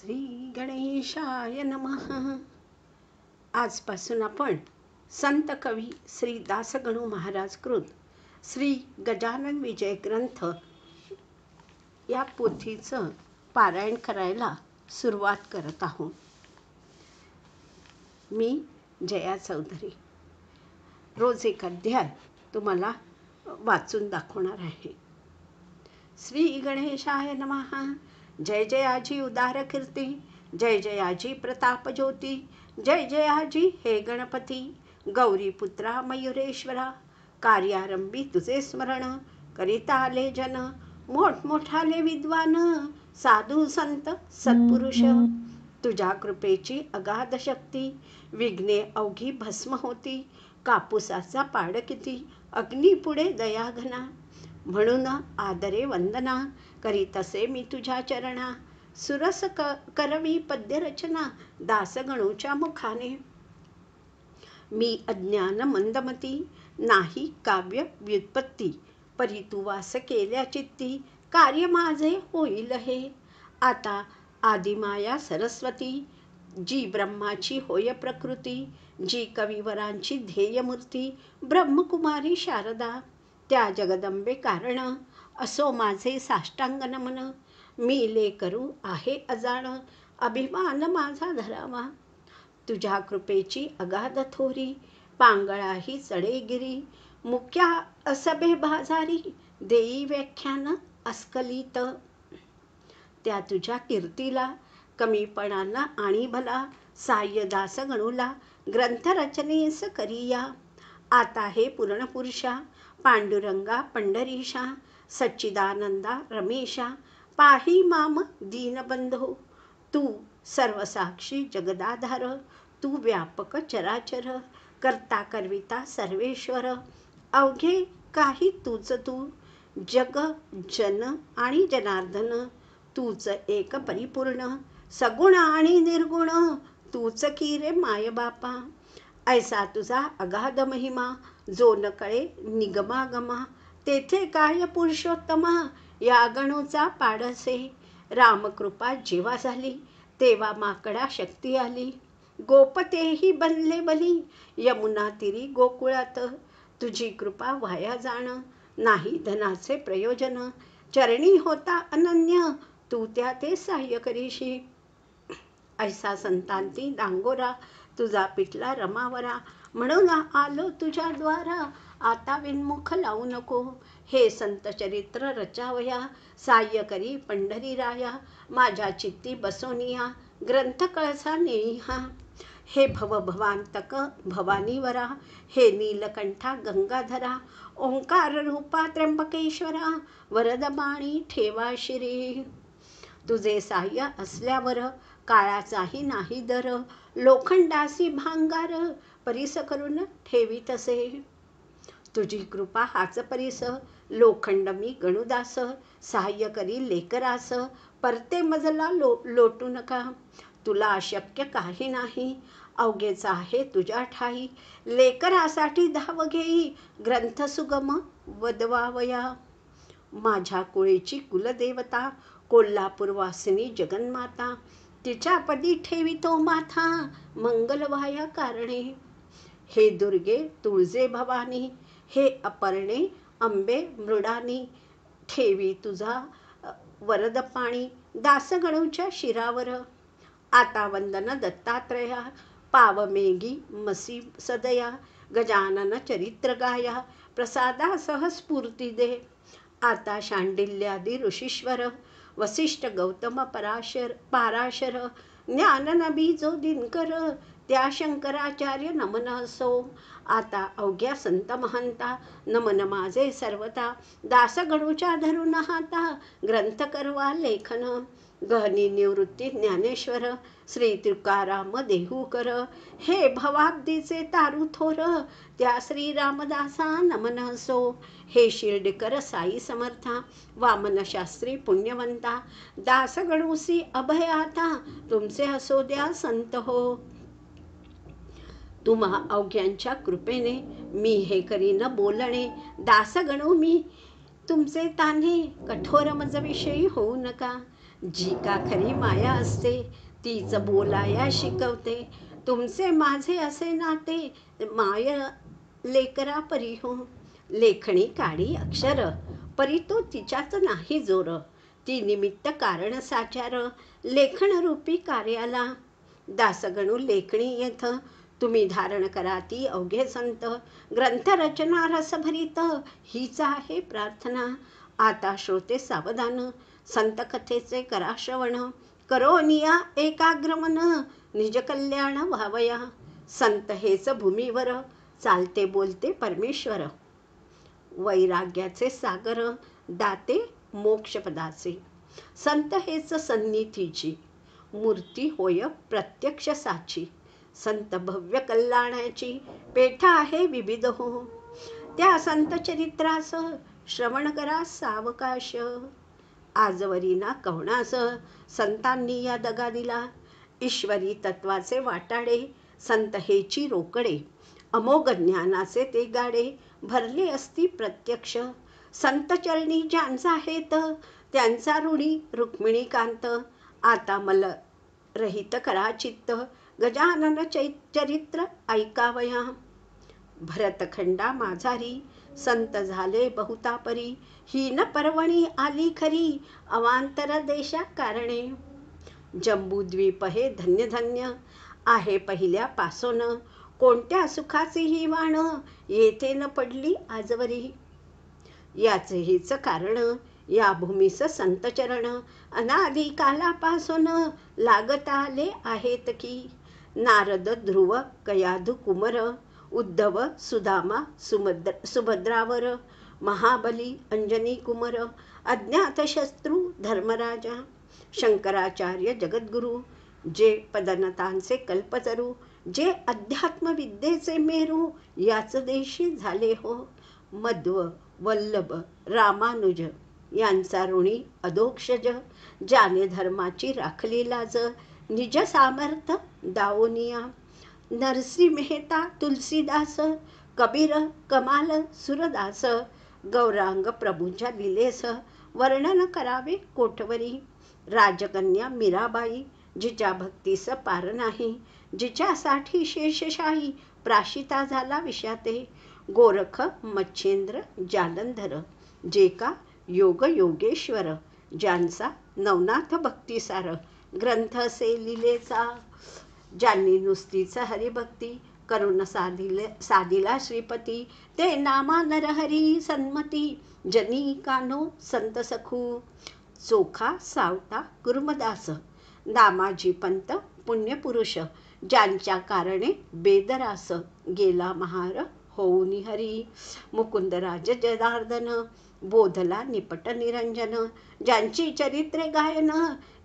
श्री गणेशाय नम आजपासून आपण संत कवी श्री दासगणू महाराज कृत श्री गजानन विजय ग्रंथ या पोथीचं पारायण करायला सुरुवात करत आहोत मी जया चौधरी रोज एक अध्याय तुम्हाला वाचून दाखवणार आहे श्री गणेशाय नमहा जय जय आजी उदार कीर्ती जय जय आजी प्रताप ज्योती जय जय आजी हे गणपती गौरी पुत्रा मयुरेश्वरा कार्यारंभी तुझे स्मरण करिताले आले जन मोठमोठाले विद्वान साधू संत सत्पुरुष तुझ्या कृपेची अगाध शक्ती विघ्ने अवघी भस्म होती कापुसाचा पाड किती दया दयाघना म्हणून आदरे वंदना करी तसे मी तुझ्या चरणा सुरस क करवी पद्यरचना दासगणूच्या मुखाने मी अज्ञान मंदमती नाही काव्य व्युत्पत्ती परी तू वास केल्या चित्ती कार्य माझे होईल हे आता आदिमाया सरस्वती जी ब्रह्माची होय प्रकृती जी कविवरांची ध्येयमूर्ती ब्रह्मकुमारी शारदा त्या जगदंबे कारण असो माझे साष्टांग नमन मी ले करू आहे अजाण अभिमान माझा धरावा तुझ्या कृपेची अगाध थोरी पांगळाही चढे गिरी मुक्या असभे बाजारी देई व्याख्यान अस्खलित त्या तुझ्या कीर्तीला कमीपणाला आणि भला सायदास गणूला ग्रंथरचनेस करिया आता हे पुरणपुरुषा पांडुरंगा पंढरीशा सच्चिदानंदा रमेशा पाही माम दीनबंधो तू सर्वसाक्षी जगदाधार तू व्यापक चराचर करता करविता सर्वेश्वर अवघे काही तूच तू जग जन आणि जनार्दन तूच एक परिपूर्ण सगुण आणि निर्गुण तूच की रे बापा ऐसा तुझा अगाध महिमा जो न कळे निगमागमा तेथे काय पुरुषोत्तमा या गणूचा पाडसे रामकृपा जेव्हा झाली तेव्हा माकडा शक्ती आली गोपतेही बनले बली यमुना तिरी गोकुळात तुझी कृपा वाया जाण नाही धनाचे प्रयोजन चरणी होता अनन्य तू त्या ते सहाय्य करीशी ऐसा संतांती डांगोरा तुझा पिठला रमावरा म्हणून आलो तुझ्या द्वारा आता विनमुख लावू नको हे संत चरित्र रचावया साह्य करी पंढरी राया माझ्या चित्ती बसोनिया ग्रंथ कळसा नेहा हे भव भवांतक भवानीवरा हे नीलकंठा गंगाधरा ओंकार रूपा त्र्यंबकेश्वरा वरदबाणी ठेवा श्री तुझे साह्य असल्यावर काळाचाही नाही दर लोखंडासी भांगार परिस करून ठेवी तसे तुझी कृपा हाच परिस लोखंड मी गणुदास सहाय्य करी लेकरास परते मजला लो लोटू नका तुला अशक्य काही नाही अवघेच आहे तुझ्या ठाई लेकरासाठी धाव घेई ग्रंथ सुगम वदवावया माझ्या कुळेची कुलदेवता कोल्हापूरवासिनी जगन्माता तिच्यापदी तो माथा मंगलवाया कारणे हे दुर्गे तुळजे भवानी हे अपर्णे अंबे मृडानी ठेवी तुझा वरद पाणी दासगणूच्या शिरावर आता वंदन दत्तात्रया पावमेगी मसी सदया गजानन चरित्र गाया सह स्फूर्ती दे आता शांडिल्यादि ऋषीश्वर वसिष्ठ गौतम पराशर पाराशर ज्ञाननबी जो दिनकर त्या शंकराचार्य नमन असो आता अवघ्या संत महंता नमन माझे सर्वता दासगणूच्या धरून हाता ग्रंथ करवा लेखन गहनी निवृत्ती ज्ञानेश्वर श्री तुकाराम देहू कर हे भवाब्दीचे तारू थोर त्या श्री रामदासा नमन असो हे शिर्डकर साई समर्था वामन शास्त्री पुण्यवंता दासगणूसी अभय आता तुमचे असो द्या संत हो तुम्हा अवघ्यांच्या कृपेने मी हे न बोलणे दासगणू मी तुमचे ताने कठोर मजविषयी होऊ नका जी का खरी माया असते तीच बोलाया शिकवते तुमचे माझे असे नाते माय लेकरा परी हो लेखणी काढी अक्षर परी तो तिच्याच नाही जोर ती निमित्त कारण साचार लेखन रूपी कार्याला दासगणू लेखणी येथ तुम्ही धारण करा ती अवघे संत ग्रंथरचना रसभरीत हीच आहे प्रार्थना आता श्रोते सावधान कथेचे करा श्रवण करोनिया एकाग्रमन निजकल्याण व्हावया संत हेच भूमीवर चालते बोलते परमेश्वर वैराग्याचे सागर दाते मोक्षपदाचे संत हेच सन्निधीची मूर्ती होय प्रत्यक्ष साची संत भव्य कल्याणाची पेठा आहे विविध हो त्या संत चरित्रास श्रवण करा सावकाश आजवरीना कवणास संतांनी या दगा दिला ईश्वरी तत्वाचे वाटाडे संत हेची रोकडे अमोघ ज्ञानाचे ते गाडे भरले असती प्रत्यक्ष संत संतचरणी ज्यांचा हेत त्यांचा ऋणी रुक्मिणीकांत आता मल रहित करा चित्त गजानन चै चरित्र ऐकावया भरतखंडा माझारी संत झाले बहुतापरी ही न पर्वणी आली खरी अवांतर देशा कारणे जम्बूद्वीप हे धन्य धन्य आहे पहिल्या पासून कोणत्या सुखाची ही वाण येथे न पडली आजवरी याचे हीच कारण या भूमीस संतचरण अनादी कालापासून लागत आले आहेत की नारद ध्रुव कयाधु कुमर उद्धव सुदामा सुमद्र सुभद्रावर महाबली अंजनी कुमर अज्ञातशत्रू धर्मराजा शंकराचार्य जगद्गुरु जे पदनतांचे कल्पतरु जे अध्यात्मविद्येचे मेरू याच देशी झाले हो मध्व वल्लभ रामानुज यांचा ऋणी अदोक्षज ज्याने धर्माची राखली लाज निज सामर्थ्य दावोनिया नरसी मेहता तुलसीदास कबीर कमाल सुरदास गौरांग प्रभूंच्या लिलेस वर्णन करावे कोठवरी राजकन्या मीराबाई जिच्या भक्तीस पार नाही जिच्यासाठी शेषशाही प्राशिता झाला विषाते गोरख मच्छेंद्र जालंधर जे का योग योगेश्वर ज्यांचा नवनाथ भक्तीसार ग्रंथ असे लिलेचा ज्यांनी नुसतीच हरिभक्ती करुण साधिले साधिला श्रीपती ते नामा नरहरी सन्मती जनी कानो संत सखू चोखा सावता गुरुमदास दामाजी पंत पुरुष, ज्यांच्या कारणे बेदरास गेला महार होऊनि हरी मुकुंदराज जदार्दन, बोधला निपट निरंजन ज्यांची चरित्रे गायन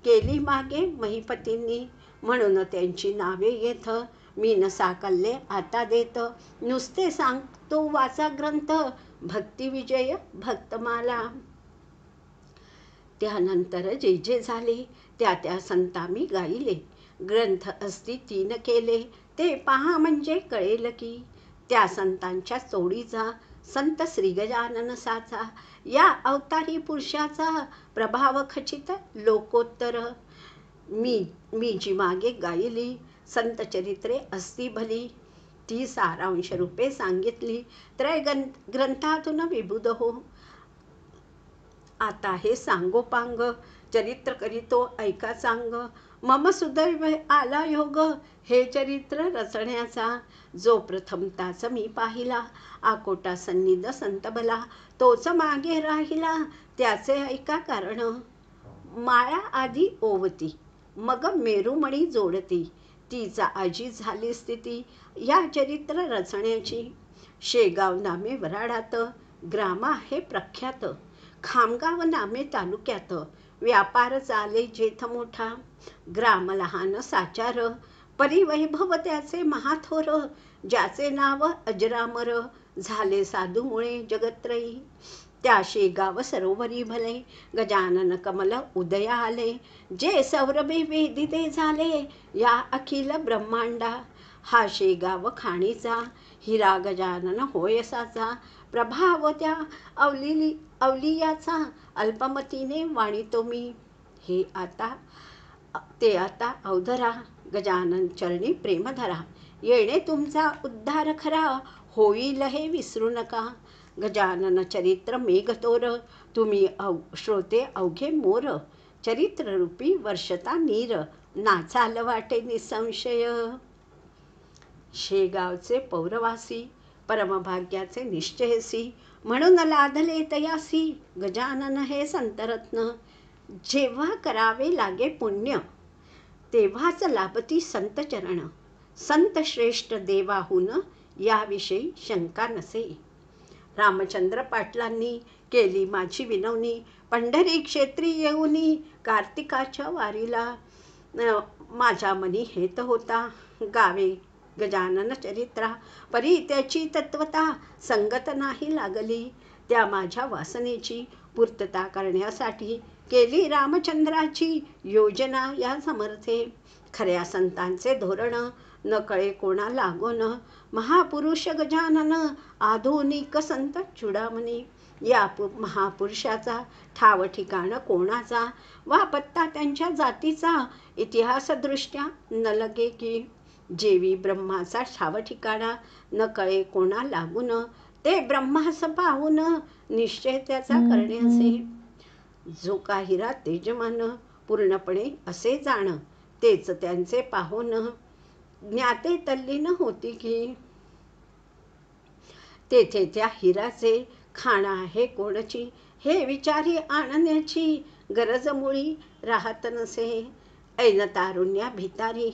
केली मागे महिपतींनी म्हणून त्यांची नावे येथ मी न साकल्ले आता देत नुसते सांग तो वाचा ग्रंथ भक्तिविजय भक्तमाला त्यानंतर जे जे झाले त्या त्या संतामी गाईले ग्रंथ असती तीन केले ते पहा म्हणजे कळेल की त्या संतांच्या चोडीचा संत गजानन साचा या अवतारी पुरुषाचा प्रभाव खचित लोकोत्तर मी मी जी मागे गायली संत चरित्रे असती भली ती सारांश रूपे सांगितली त्रय ग्रंथातून विबुध हो आता हे सांगो पांग चरित्र करीतो ऐका सांग मम सुदैव आला योग हे चरित्र रचण्याचा जो प्रथमताच मी पाहिला आकोटा संत भला तोच मागे राहिला त्याचे ऐका कारण माया आधी ओवती मग मेरुमणी जोडती तिचा आजी झाली स्थिती या चरित्र रचण्याची शेगाव नामे वराडात ग्रामा हे प्रख्यात खामगाव नामे तालुक्यात व्यापार चाले जेथ मोठा ग्राम लहान साचार परिवैभव त्याचे महाथोर ज्याचे नाव अजरामर झाले साधू मुळे जगत्रयी त्या शेगाव सरोवरी भले गजानन कमल उदया आले जे सौरभे वेदिते झाले या अखिल ब्रह्मांडा हा शेगाव खाणीचा हिरा गजानन होयसाचा प्रभाव त्या अवलिली अवलियाचा अल्पमतीने तो मी हे आता ते आता अवधरा गजानन चरणी प्रेमधरा येणे तुमचा उद्धार खरा होईल हे विसरू नका गजानन चरित्र मेघतोर तुम्ही अव श्रोते अवघे मोर चरित्ररूपी वर्षता नीर नाचाल वाटे निसंशय शेगावचे पौरवासी परमभाग्याचे निश्चयसी म्हणून लाधले तयासी गजानन हे संतरत्न जेव्हा करावे लागे पुण्य तेव्हाच लाभती संतचरण संत श्रेष्ठ देवाहून याविषयी शंका नसे रामचंद्र पाटलांनी केली माझी विनवणी पंढरी क्षेत्री येऊनी कार्तिकाच्या वारीला माझ्या मनी हेत होता गावे गजानन चरित्रा परी त्याची तत्वता संगत नाही लागली त्या माझ्या वासनेची पूर्तता करण्यासाठी केली रामचंद्राची योजना या समर्थे खऱ्या संतांचे धोरण न कळे कोणा लागोन महापुरुष गजानन आधुनिक संत चुडामणी या महापुरुषाचा ठाव ठिकाण कोणाचा वा पत्ता त्यांच्या जातीचा इतिहासदृष्ट्या न लगे की जेवी ब्रह्माचा ठाव ठिकाणा न कळे कोणा लागून ते ब्रह्मास पाहून निश्चय त्याचा करणे असे जो हिरा तेजमान पूर्णपणे असे जाण तेच त्यांचे पाहून ज्ञाते तल्लीन होती की तेथे त्या हिराचे खाणा आहे कोणची, हे विचारी आणण्याची गरजमुळी राहत नसे ऐन तारुण्या भितारी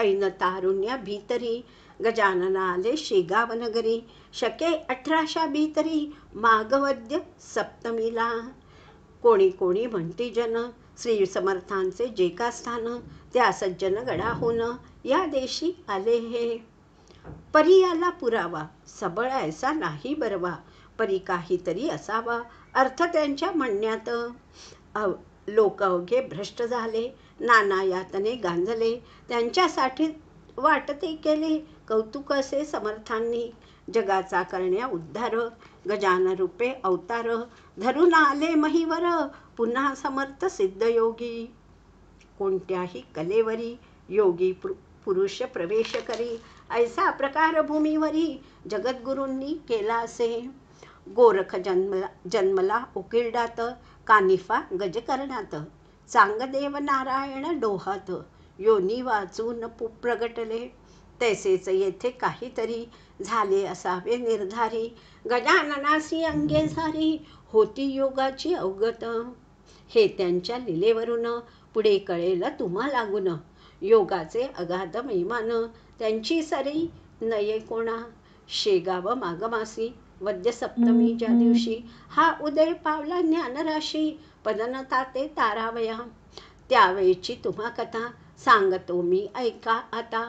ऐन तारुण्या भीतरी गजानना आले नगरी शके अठराशा भीतरी मागवद्य सप्तमीला कोणी कोणी म्हणती जन श्री समर्थांचे जे का स्थान त्या सज्जन गडाहून या देशी आले हे परी याला पुरावा सबळ ऐसा नाही बरवा परी काहीतरी असावा अर्थ त्यांच्या म्हणण्यात लोक अवघे भ्रष्ट झाले नाना यातने गांजले त्यांच्यासाठी वाटते केले कौतुक असे समर्थांनी जगाचा करण्या उद्धार गजान रूपे अवतार धरून आले महिवर पुन्हा समर्थ सिद्ध योगी कोणत्याही कलेवरी योगी पुरुष प्रवेश करी ऐसा प्रकार भूमीवरी जगद्गुरूंनी केला असे गोरख जन्म जन्मला उकिरडात कानिफा गजकर्णात चांगदेव नारायण डोहात योनी वाचून प्रगटले तैसेच येथे काहीतरी झाले असावे निर्धारी गजाननासी अंगे झारी होती योगाची अवगत हे त्यांच्या लिलेवरून पुढे कळेल तुम्हा लागून योगाचे अगाध मैमान त्यांची सरी नये कोणा शेगाव मागमासी वद्य सप्तमी ज्या दिवशी हा उदय पावला ज्ञानराशी पदनता ते तारावया त्यावेळची तुम्हा कथा सांगतो मी ऐका आता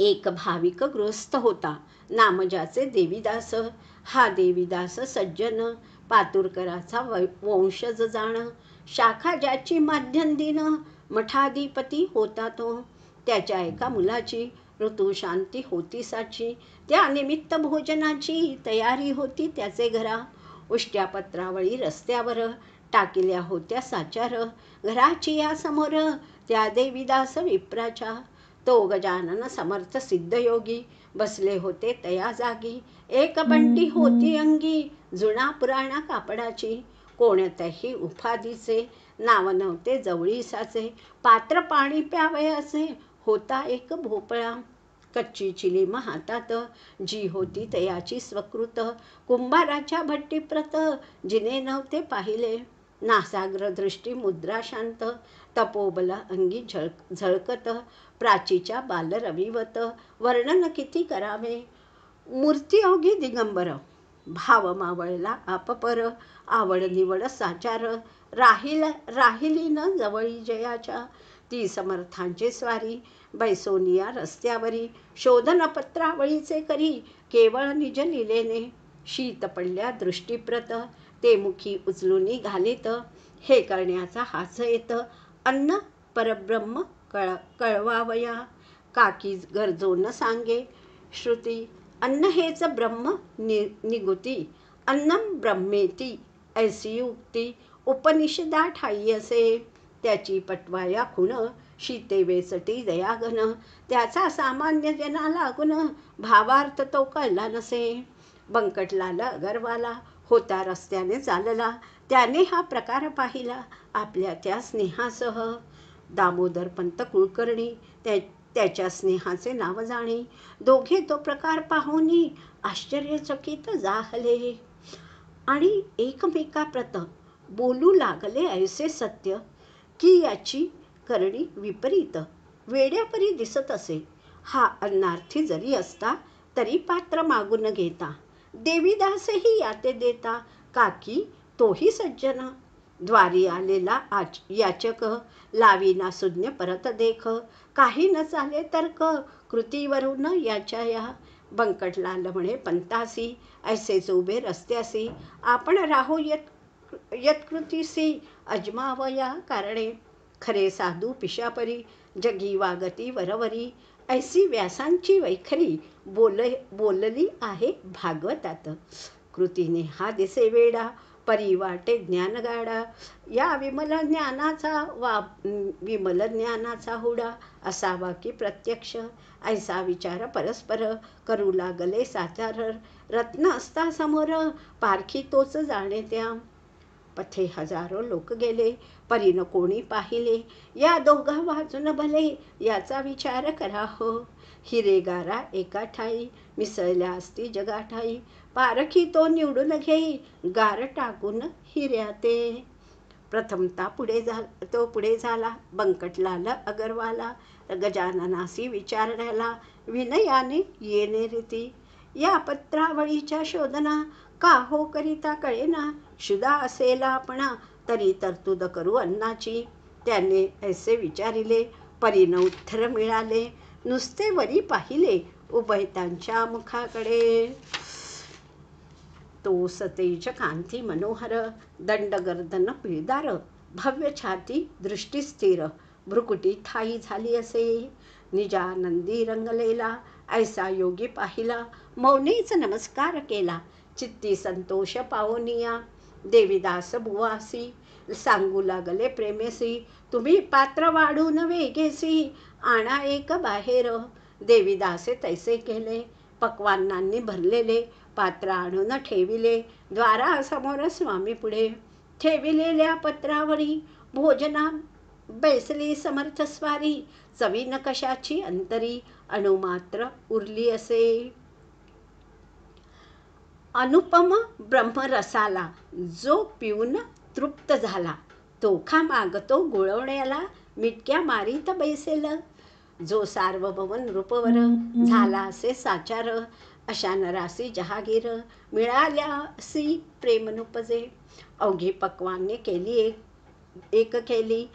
एक भाविक गृहस्थ होता नामजाचे देवीदास हा देवीदास सज्जन पातुरकराचा वंशज जाण शाखा ज्याची माध्यम दिन मठाधिपती होता तो त्याच्या एका मुलाची शांती होती साची त्या निमित्त भोजनाची तयारी होती त्याचे घरा उष्ट्या पत्रावळी रस्त्यावर टाकिल्या होत्या साचार घराची या समोर त्या देवीदास विप्राच्या तो गजानन समर्थ सिद्धयोगी बसले होते तया जागी एक बंटी होती अंगी जुना पुराणा कापडाची कोणत्याही उफादीचे नाव नव्हते जवळीसाचे पात्र पाणी असे होता एक भोपळा कच्ची चिली महातात जी होती तयाची स्वकृत कुंभाराच्या भट्टीप्रत जिने नव्हते पाहिले नासाग्र दृष्टी मुद्रा शांत तपोबल अंगी झळक झळकत प्राचीच्या बालरविवत वर्णन किती करावे मूर्ती अवघी दिगंबर भाव मावळला आपपर आवड निवड साचार राहिल राहिली न जवळी जयाच्या ती समर्थांचे स्वारी बैसोनिया रस्त्यावरी शोधनपत्रावळीचे करी केवळ निज लिलेने शीत पडल्या दृष्टीप्रत ते मुखी उचलून घालीत हे करण्याचा हास येत अन्न परब्रह्म कळ कळवावया काकी गरजो न सांगे श्रुती अन्न हेच ब्रह्म नि निगुती अन्नम ब्रह्मेती ऐसी युक्ती उपनिषदा ठाई असे त्याची पटवाया शीते वेसटी दयाघन त्याचा सामान्य जनाला गुण भावार्थ तो कळला नसे बंकटलाल अगरवाला होता रस्त्याने चालला त्याने हा प्रकार पाहिला आपल्या त्या स्नेहासह दामोदर पंत कुलकर्णी त्या त्याच्या स्नेहाचे नाव जाणे दोघे तो प्रकार पाहुनी आश्चर्यचकित जाहले आणि एकमेकाप्रत बोलू लागले ऐसे सत्य की याची करणी विपरीत वेड्यापरी दिसत असे हा अन्नार्थी जरी असता तरी पात्र मागून घेता देवीदासही याते देता काकी तोही सज्जन द्वारी आलेला आच याचक लावीना सुज्ञ परत देख काही न चाले तर क कृतीवरून याच्या या बंकटला लवणे पंतासी ऐसे उभे रस्त्यासी आपण राहू यत यत्कृतीसी अजमावया कारणे खरे साधू पिशापरी जगी वागती वरवरी ऐसी व्यासांची वैखरी बोल बोलली आहे भागवतात कृतीने हा दिसे वेडा परी वाटे ज्ञानगाडा या विमल ज्ञानाचा वा विमल ज्ञानाचा हुडा असावा की प्रत्यक्ष ऐसा विचार परस्पर करू लागले साचार रत्न असता समोर पारखी तोच जाणे त्या पथे हजारो लोक गेले परीन कोणी पाहिले या दोघा वाजून भले याचा विचार करा हो हिरे गारा एका ठाई मिसळल्या असती जगाठाई पारखी तो निवडून घेई गार टाकून हिऱ्या ते प्रथमता पुढे झा तो पुढे झाला बंकटलाल अगरवाला गजाननासी विचारण्याला विनयाने येणे रीती या पत्रावळीच्या शोधना का हो करिता कळेना क्षुदा असेल आपणा तरी तरतूद करू अन्नाची त्याने ऐसे विचारिले परीनं उत्तर मिळाले नुसते वरी पाहिले उभयतांच्या मुखाकडे तो सतेज कांती मनोहर दंडगर्दन पिळदार भव्य छाती दृष्टी स्थिर भ्रुकुटी थाई झाली असे निजानंदी रंगलेला ऐसा योगी पाहिला मौनीच नमस्कार केला चित्ती संतोष पावनिया देवीदास भुवासी सांगू लागले प्रेमेसी तुम्ही पात्र वाढून वेगेसी आणा एक बाहेर देवीदासे तैसे केले पक्वानांनी भरलेले पात्र आणून ठेविले द्वारासमोर स्वामी पुढे ठेविलेल्या पत्रावरी भोजना बैसली समर्थ स्वारी चवीन कशाची अंतरी अणुमात्र उरली असे अनुपम ब्रह्मरसाला जो पिऊन तृप्त झाला तोखा मागतो गुळवण्याला मिटक्या मारीत बैसेल जो सार्वभवन रूपवर झाला असे साचार अशा नरासी जहागीर मिळाल्या प्रेम प्रेमनुपजे अवघी पक्वाने केली एक एक केली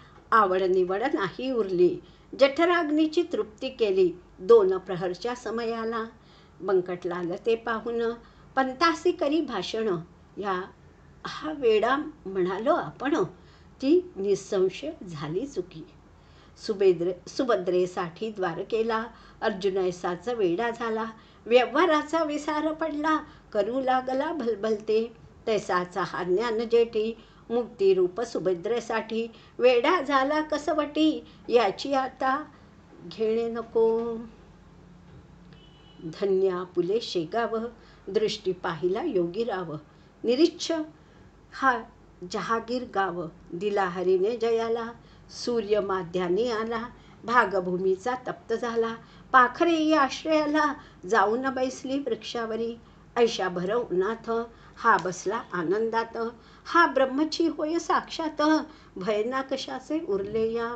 आवड निवड नाही उरली जठराग्नीची तृप्ती केली दोन प्रहरच्या समयाला बंकटलाल ते पाहून पंतासी करी भाषणं या हा वेडा म्हणालो आपण ती निसंशय झाली चुकी सुभेद्रे सुभद्रेसाठी द्वारकेला अर्जुनयसाचा वेडा झाला व्यवहाराचा विसार पडला करू लागला भलभलते तैसाचा हा ज्ञान जेठी मुक्तिरूप सुभद्रेसाठी वेडा झाला कसवटी याची आता घेणे नको धन्या पुले शेगाव दृष्टी पाहिला योगी राव निरीच्छ हा जहागीर गाव दिला हरीने जयाला सूर्य माध्याने आला भागभूमीचा तप्त झाला पाखरे या आश्रयाला जाऊन बैसली वृक्षावरी ऐशा भर नाथ हा बसला आनंदात हा ब्रह्मची होय साक्षात भयना कशाचे उरले या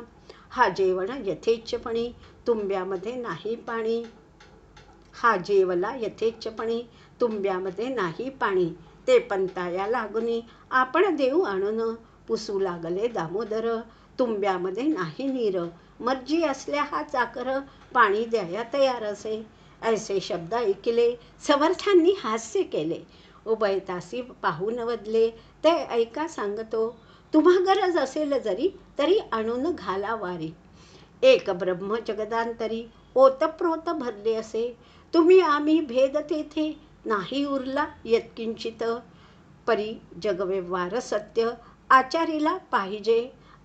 हा जेवण यथेच्छपणे तुंब्यामध्ये नाही पाणी हा जेवला यथेच्छपणे तुंब्यामध्ये नाही पाणी ते पंताया लागुनी आपण देऊ आणून पुसू लागले दामोदर तुंब्यामध्ये नाही नीर मर्जी असल्या हा चाकर पाणी द्याया तयार असे ऐसे शब्द ऐकले समर्थांनी हास्य केले उभयतासी पाहून वदले ते ऐका सांगतो तुम्हा गरज असेल जरी तरी आणून घाला वारी एक ब्रह्म जगदांतरी ओतप्रोत भरले असे तुम्ही आम्ही भेद तेथे नाही उरला यत्किंचित परी जगव्यवहार सत्य आचारीला पाहिजे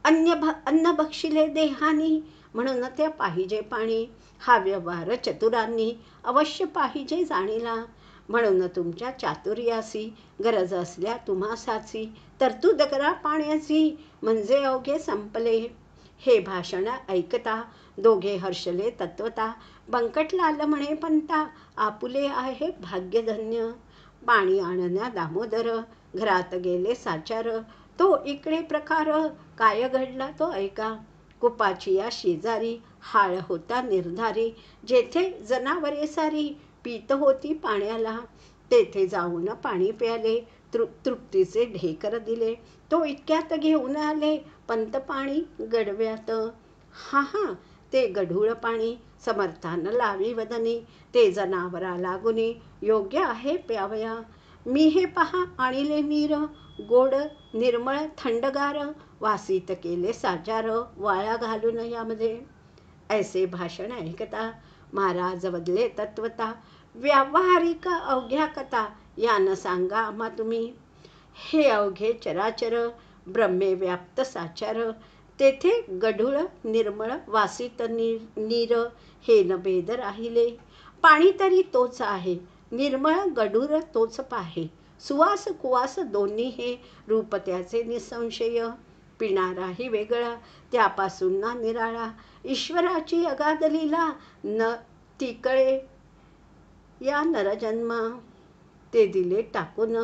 अन्य अन्न बक्षिले देहानी म्हणून त्या पाहिजे पाणी हा व्यवहार चतुरांनी अवश्य पाहिजे जाणीला म्हणून तुमच्या चातुर्यासी गरज असल्या तुम्हासाची तरतूद करा पाण्याची म्हणजे अवघे संपले हे भाषण ऐकता दोघे हर्षले तत्वता बंकटला आलं म्हणे पंता आपुले आहे भाग्यधन्य पाणी आणण्या दामोदर घरात गेले साचार तो इकडे प्रकार काय घडला तो ऐका कुपाची या शेजारी हाळ होता निर्धारी जेथे जनावरे सारी पीत होती पाण्याला तेथे जाऊन पाणी प्याले तृ तृप्तीचे ढेकर दिले तो इतक्यात घेऊन आले पंत पाणी गडव्यात हा हा ते गढूळ पाणी समर्थान लावी वदनी ते जनावरा लागुनी योग्य आहे प्यावया मी हे पहा आणिले नीर गोड निर्मळ थंडगार वासित केले साचार वाळा घालून यामध्ये ऐसे भाषण ऐकता महाराज बदले तत्वता व्यावहारिक अवघ्या कथा यानं सांगा आम्हा तुम्ही हे अवघे चराचर ब्रह्मे व्याप्त साचार तेथे गढूळ निर्मळ वासित नीर नीर हे भेद राहिले पाणी तरी तोच आहे निर्मळ गढूर तोच पाहे सुवास कुवास दोन्ही हे रूप त्याचे निसंशय पिणाराही वेगळा त्यापासून ना निराळा ईश्वराची अगादलीला न तिकळे या नरजन्मा ते दिले टाकून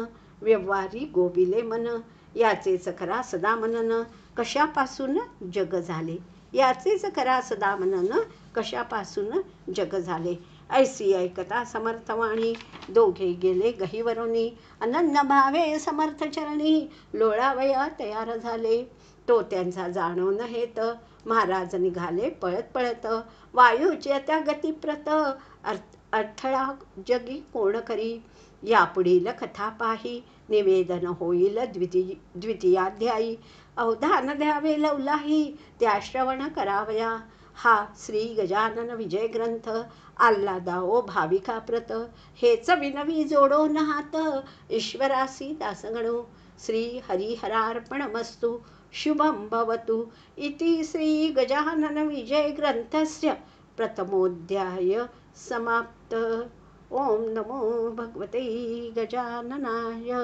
व्यवहारी गोबिले मन याचे चखरा सदा मनन कशापासून जग झाले याचेच करा सदा मनन कशापासून जग झाले ऐसी ऐकता समर्थवाणी दोघे गेले गहिवरुणी अनन्न भावे समर्थ चरणी लोळावया तयार झाले तो त्यांचा जाणून हेत महाराज निघाले पळत पळत वायूचे त्या गतीप्रत अर्थ अडथळा जगी कोण करी यापुढील कथा पाही निवेदन होईल द्विती द्वितीयाध्यायी अवधान द्यावे लवलाही त्या श्रवण करावया हा श्री गजानन विजय ग्रंथ आल्हादाओ भाविका प्रत हेच विनवी जोडो नहात ईश्वरासी दासगणू श्री मस्तु शुभम भवतु इति श्री गजानन विजय ग्रंथस्य प्रथमोध्याय समाप्त ओम नमो भगवते गजाननाय